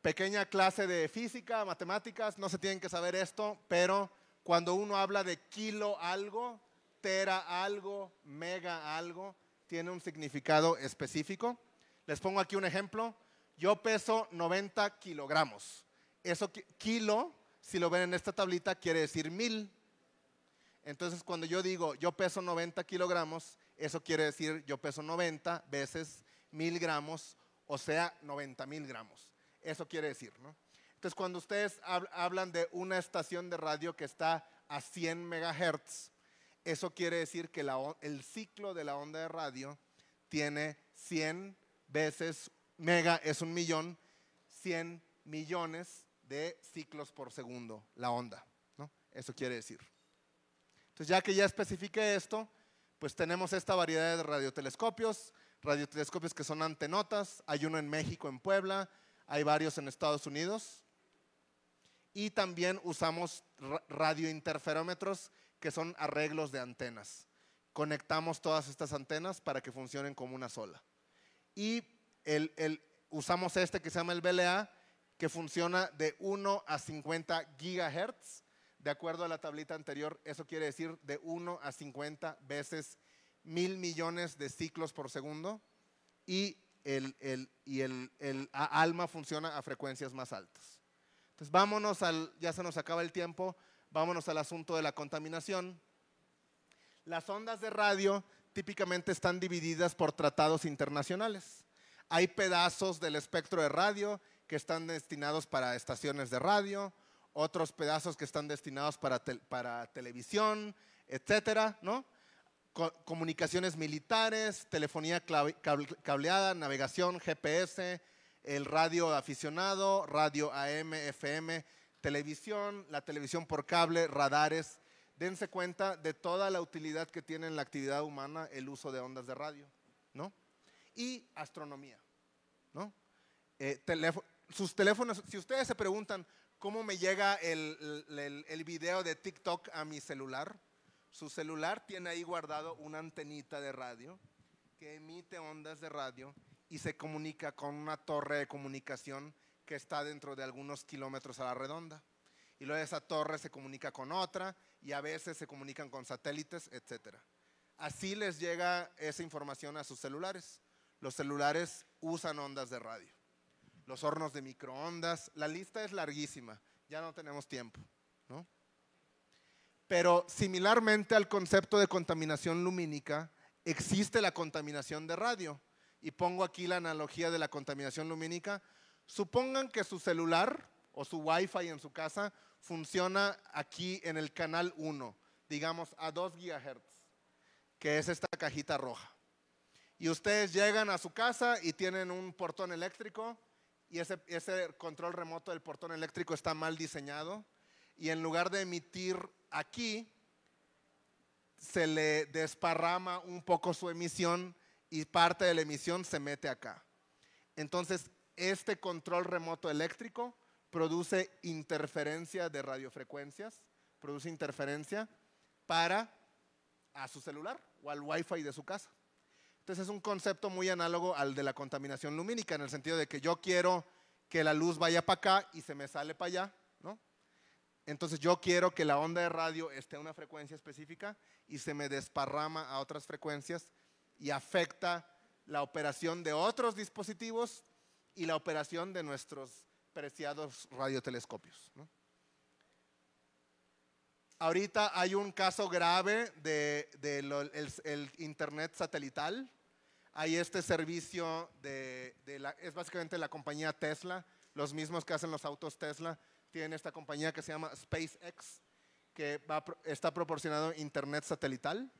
Pequeña clase de física, matemáticas, no se tienen que saber esto, pero cuando uno habla de kilo algo, tera algo, mega algo, tiene un significado específico. Les pongo aquí un ejemplo. Yo peso 90 kilogramos. Eso kilo, si lo ven en esta tablita, quiere decir mil. Entonces, cuando yo digo yo peso 90 kilogramos, eso quiere decir yo peso 90 veces mil gramos, o sea, 90 mil gramos. Eso quiere decir, ¿no? Entonces, cuando ustedes hablan de una estación de radio que está a 100 megahertz, eso quiere decir que el ciclo de la onda de radio tiene 100 veces, mega es un millón, 100 millones de ciclos por segundo, la onda. Eso quiere decir. Entonces, ya que ya especifique esto, pues tenemos esta variedad de radiotelescopios, radiotelescopios que son antenotas, hay uno en México, en Puebla, hay varios en Estados Unidos. Y también usamos radiointerferómetros que son arreglos de antenas. Conectamos todas estas antenas para que funcionen como una sola. Y el, el, usamos este que se llama el BLA, que funciona de 1 a 50 gigahertz. De acuerdo a la tablita anterior, eso quiere decir de 1 a 50 veces mil millones de ciclos por segundo. Y el, el, y el, el, ALMA funciona a frecuencias más altas. Entonces vámonos al, ya se nos acaba el tiempo, vámonos al asunto de la contaminación. Las ondas de radio típicamente están divididas por tratados internacionales. Hay pedazos del espectro de radio que están destinados para estaciones de radio, otros pedazos que están destinados para, televisión, etcétera, comunicaciones militares, telefonía cableada, navegación, GPS, el radio aficionado, radio AM, FM, televisión, la televisión por cable, radares. Dense cuenta de toda la utilidad que tiene en la actividad humana el uso de ondas de radio, ¿no? Y astronomía, ¿no? Eh, sus teléfonos, si ustedes se preguntan cómo me llega el, el video de TikTok a mi celular, su celular tiene ahí guardado una antenita de radio que emite ondas de radio y se comunica con una torre de comunicación que está dentro de algunos kilómetros a la redonda. Y luego esa torre se comunica con otra y a veces se comunican con satélites, etc. Así les llega esa información a sus celulares. Los celulares usan ondas de radio. Los hornos de microondas, la lista es larguísima, ya no tenemos tiempo. Pero similarmente al concepto de contaminación lumínica, existe la contaminación de radio. Y pongo aquí la analogía de la contaminación lumínica Supongan que su celular o su Wi-Fi en su casa funciona aquí en el canal 1, digamos a 2 GHz, que es esta cajita roja. Y ustedes llegan a su casa y tienen un portón eléctrico y ese, ese control remoto del portón eléctrico está mal diseñado y en lugar de emitir aquí, se le desparrama un poco su emisión y parte de la emisión se mete acá. Entonces, este control remoto eléctrico produce interferencia de radiofrecuencias, produce interferencia para a su celular o al wifi de su casa. Entonces es un concepto muy análogo al de la contaminación lumínica, en el sentido de que yo quiero que la luz vaya para acá y se me sale para allá, Entonces yo quiero que la onda de radio esté a una frecuencia específica y se me desparrama a otras frecuencias y afecta la operación de otros dispositivos y la operación de nuestros preciados radiotelescopios. Ahorita hay un caso grave del de, el, Internet satelital. Hay este servicio de, la, es básicamente la compañía Tesla, los mismos que hacen los autos Tesla, tienen esta compañía que se llama SpaceX, que está proporcionando Internet satelital.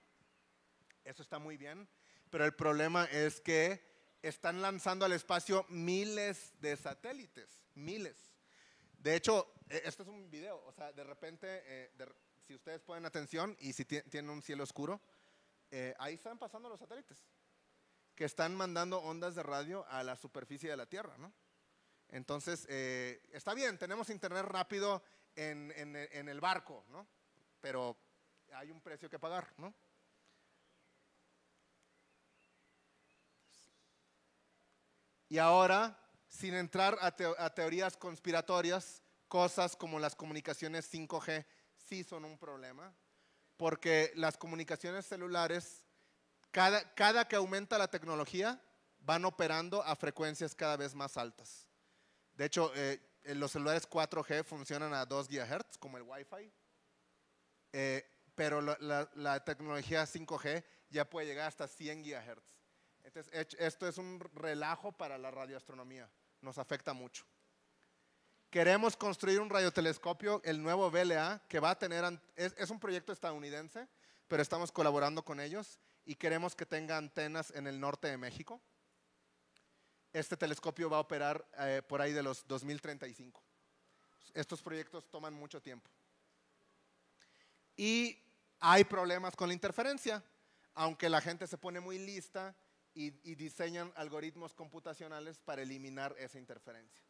Eso está muy bien, pero el problema es que están lanzando al espacio miles de satélites, miles. De hecho, este es un video, o sea, de repente, eh, si ustedes ponen atención y si tienen un cielo oscuro, eh, ahí están pasando los satélites, que están mandando ondas de radio a la superficie de la Tierra, ¿no? Entonces, eh, está bien, tenemos internet rápido en, en el barco, ¿no? Pero hay un precio que pagar, ¿no? Y ahora, sin entrar a, teorías conspiratorias, cosas como las comunicaciones 5G sí son un problema, porque las comunicaciones celulares, cada, que aumenta la tecnología, van operando a frecuencias cada vez más altas. De hecho, eh, los celulares 4G funcionan a 2 GHz, como el Wi-Fi, eh, pero la, la, tecnología 5G ya puede llegar hasta 100 GHz. Este esto es un relajo para la radioastronomía, nos afecta mucho. Queremos construir un radiotelescopio, el nuevo VLA, que va a tener, es, un proyecto estadounidense, pero estamos colaborando con ellos y queremos que tenga antenas en el norte de México. Este telescopio va a operar eh, por ahí de los 2035. Estos proyectos toman mucho tiempo. Y hay problemas con la interferencia. Aunque la gente se pone muy lista y, diseñan algoritmos computacionales para eliminar esa interferencia.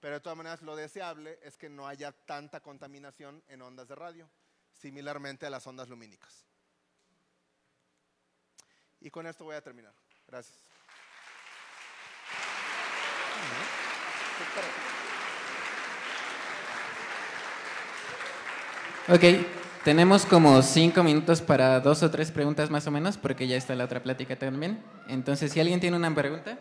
Pero de todas maneras, lo deseable es que no haya tanta contaminación en ondas de radio, similarmente a las ondas lumínicas. Y con esto voy a terminar. Gracias. Okay. Tenemos como cinco minutos para dos o tres preguntas más o menos, porque ya está la otra plática también. Entonces, si alguien tiene una pregunta.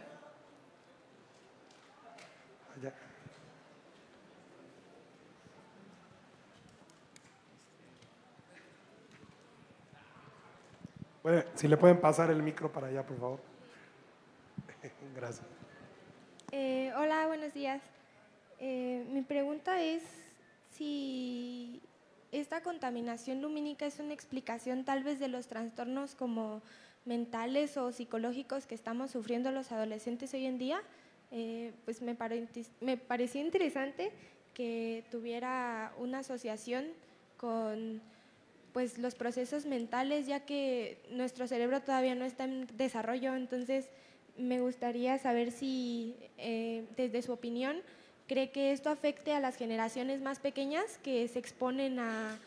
Bueno, si le pueden pasar el micro para allá, por favor. Gracias. Eh, hola, buenos días. Eh, mi pregunta es si esta contaminación lumínica es una explicación tal vez de los trastornos como mentales o psicológicos que estamos sufriendo los adolescentes hoy en día, eh, pues me, parecía interesante que tuviera una asociación con pues los procesos mentales, ya que nuestro cerebro todavía no está en desarrollo, entonces me gustaría saber si eh, desde su opinión ¿Cree que esto afecte a las generaciones más pequeñas que se exponen a,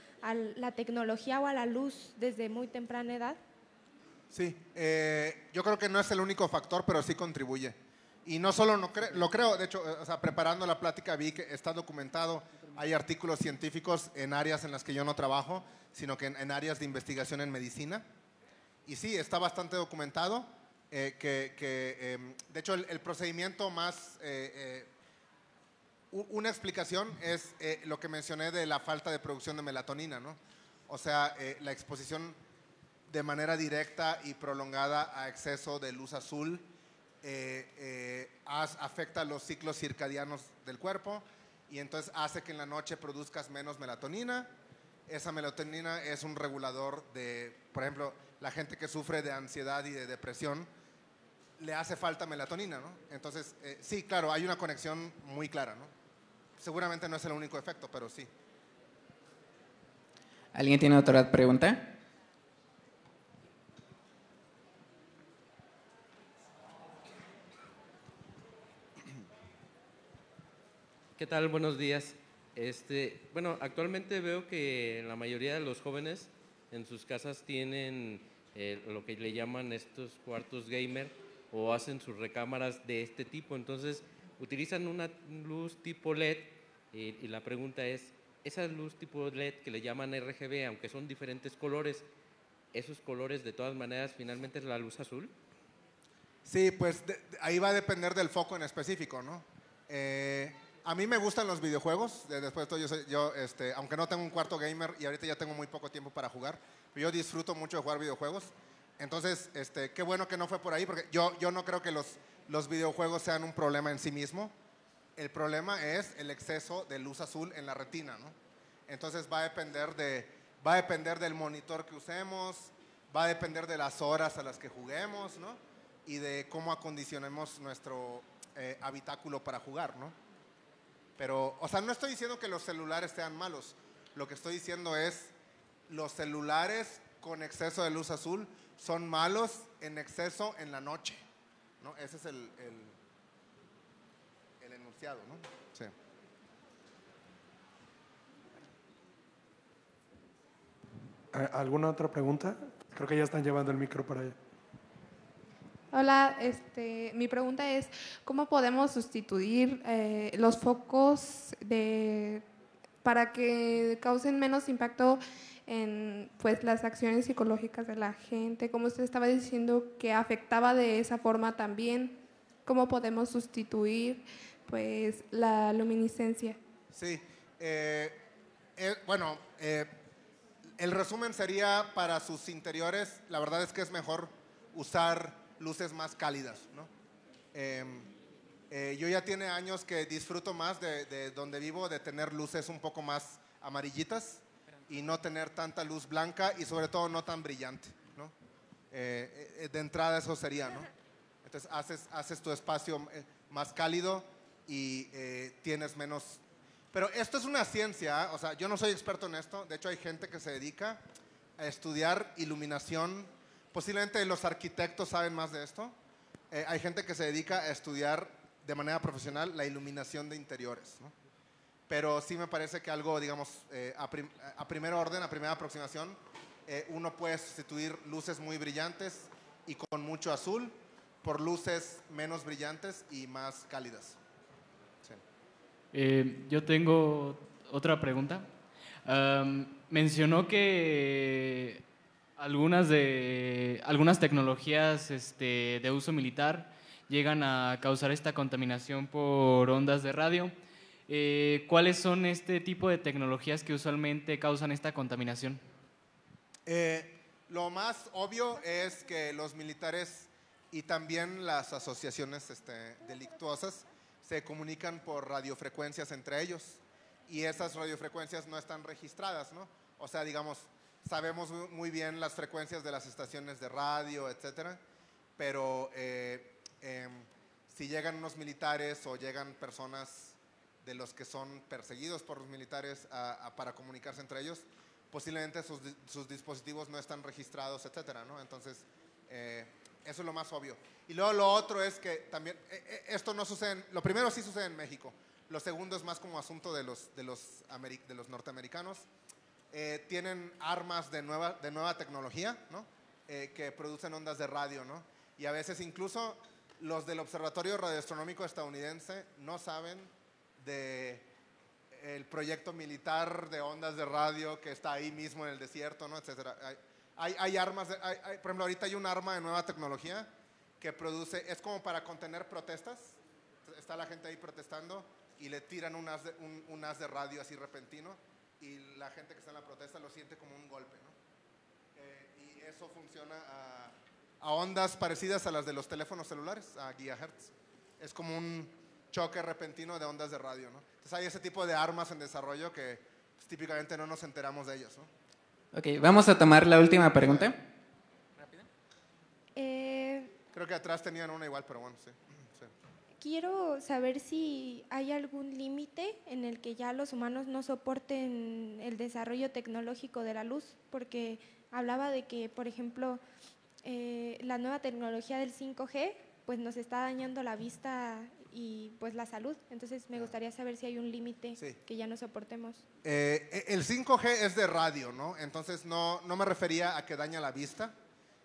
la tecnología o a la luz desde muy temprana edad? Sí, eh, yo creo que no es el único factor, pero sí contribuye. Y no solo no creo, lo creo, de hecho, preparando la plática vi que está documentado, hay artículos científicos en áreas en las que yo no trabajo, sino que en, áreas de investigación en medicina. Y sí, está bastante documentado, eh, que, em, de hecho el procedimiento más eh, una explicación es eh, lo que mencioné de la falta de producción de melatonina, ¿no? O sea, eh, la exposición de manera directa y prolongada a exceso de luz azul eh, afecta los ciclos circadianos del cuerpo y entonces hace que en la noche produzcas menos melatonina. Esa melatonina es un regulador de, por ejemplo, la gente que sufre de ansiedad y de depresión, le hace falta melatonina, ¿no? Entonces, sí, claro, hay una conexión muy clara, ¿no? seguramente no es el único efecto, pero sí. ¿Alguien tiene otra pregunta? ¿Qué tal? Buenos días. Este, bueno, actualmente veo que la mayoría de los jóvenes en sus casas tienen eh, lo que le llaman estos cuartos gamer o hacen sus recámaras de este tipo. Entonces, utilizan una luz tipo LED y, la pregunta es, esa luz tipo LED que le llaman RGB, aunque son diferentes colores, esos colores de todas maneras finalmente es la luz azul? Sí, pues ahí va a depender del foco en específico, ¿no? Eh, a mí me gustan los videojuegos, después yo, este, aunque no tengo un cuarto gamer y ahorita ya tengo muy poco tiempo para jugar, yo disfruto mucho de jugar videojuegos. Entonces, este, qué bueno que no fue por ahí, porque yo, yo no creo que los, los videojuegos sean un problema en sí mismo. El problema es el exceso de luz azul en la retina, ¿no? Entonces va a depender de, va a depender del monitor que usemos, va a depender de las horas a las que juguemos, ¿no? Y de cómo acondicionemos nuestro eh, habitáculo para jugar, ¿no? Pero, o sea, no estoy diciendo que los celulares sean malos. Lo que estoy diciendo es los celulares con exceso de luz azul son malos en exceso en la noche. ¿no? Ese es el, el, enunciado, ¿no? Sí. ¿Alguna otra pregunta? Creo que ya están llevando el micro para allá. Hola, este, mi pregunta es, ¿cómo podemos sustituir eh, los focos de, para que causen menos impacto en pues las acciones psicológicas de la gente, como usted estaba diciendo que afectaba de esa forma también, cómo podemos sustituir pues la luminiscencia. Sí, eh, eh, bueno, eh, el resumen sería para sus interiores, la verdad es que es mejor usar luces más cálidas, ¿no? Em, yo ya tiene años que disfruto más de, de donde vivo, de tener luces un poco más amarillitas y no tener tanta luz blanca y sobre todo no tan brillante. ¿no? Eh, eh, de entrada eso sería, ¿no? Entonces haces, haces tu espacio eh, más cálido y tienes menos... Pero esto es una ciencia, o sea, yo no soy experto en esto, de hecho hay gente que se dedica a estudiar iluminación, posiblemente los arquitectos saben más de esto, hay gente que se dedica a estudiar de manera profesional la iluminación de interiores, ¿no? pero sí me parece que algo, digamos, eh, a, primer orden, a primera aproximación, eh, uno puede sustituir luces muy brillantes y con mucho azul por luces menos brillantes y más cálidas. Eh, yo tengo otra pregunta. mencionó que algunas, de, algunas tecnologías este, de uso militar llegan a causar esta contaminación por ondas de radio. Eh, ¿cuáles son este tipo de tecnologías que usualmente causan esta contaminación? Eh, lo más obvio es que los militares y también las asociaciones este, delictuosas se comunican por radiofrecuencias entre ellos y esas radiofrecuencias no están registradas, ¿no? O sea, digamos, sabemos muy bien las frecuencias de las estaciones de radio, etcétera, pero eh, em, si llegan unos militares o llegan personas de los que son perseguidos por los militares para comunicarse entre ellos, posiblemente sus, dispositivos no están registrados, etcétera, ¿no? Entonces, eh, eso es lo más obvio. Y luego lo otro es que también, e, e, esto no sucede, lo primero sí sucede en México, lo segundo es más como asunto de los, de los, de los norteamericanos. Eh, tienen armas de nueva, de nueva tecnología, ¿no? Eh, que producen ondas de radio, ¿no? Y a veces incluso los del Observatorio Radioastronómico Estadounidense no saben de el proyecto militar de ondas de radio que está ahí mismo en el desierto, ¿no? etcétera. Hay, armas, por ejemplo, ahorita hay un arma de nueva tecnología que produce, es como para contener protestas, está la gente ahí protestando y le tiran un haz de, de radio así repentino y la gente que está en la protesta lo siente como un golpe. ¿no? Eh, y eso funciona a, a ondas parecidas a las de los teléfonos celulares, a gigahertz. Es como un, choque repentino de ondas de radio. Entonces hay ese tipo de armas en desarrollo que pues, típicamente no nos enteramos de ellas. Ok, vamos a tomar la última pregunta. Eh, Creo que atrás tenían una igual, pero bueno, sí. Quiero saber si hay algún límite en el que ya los humanos no soporten el desarrollo tecnológico de la luz, porque hablaba de que, por ejemplo, eh, la nueva tecnología del 5G pues nos está dañando la vista y pues la salud. Entonces me gustaría saber si hay un límite que ya no soportemos. Eh, el 5G es de radio, ¿no? Entonces no, no me refería a que daña la vista,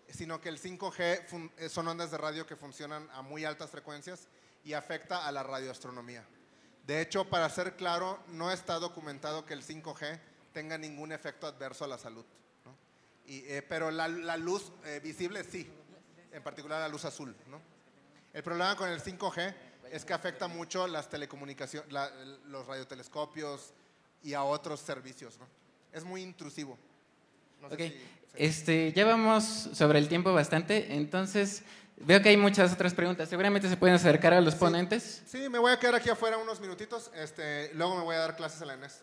sino que el 5G eh, son ondas de radio que funcionan a muy altas frecuencias y afecta a la radioastronomía. De hecho, para ser claro, no está documentado que el 5G tenga ningún efecto adverso a la salud. Eh, pero la, luz visible sí, en particular la luz azul. ¿no? El problema con el 5G es que afecta mucho las telecomunicaciones, los radiotelescopios y a otros servicios, ¿no? Es muy intrusivo. No este, ya vamos sobre el tiempo bastante, entonces veo que hay muchas otras preguntas. Seguramente se pueden acercar a los ponentes. Sí, me voy a quedar aquí afuera unos minutitos, este, luego me voy a dar clases a la ENES,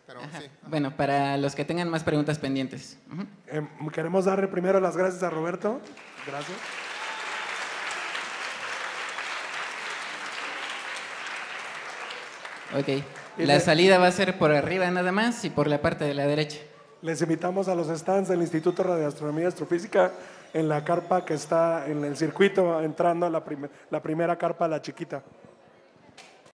Bueno, para los que tengan más preguntas pendientes. Em, queremos darle primero las gracias a Roberto. Gracias. Ok. La salida va a ser por arriba nada más y por la parte de la derecha. Les invitamos a los stands del Instituto de Radioastronomía y Astrofísica en la carpa que está en el circuito entrando la, la primera carpa, la chiquita.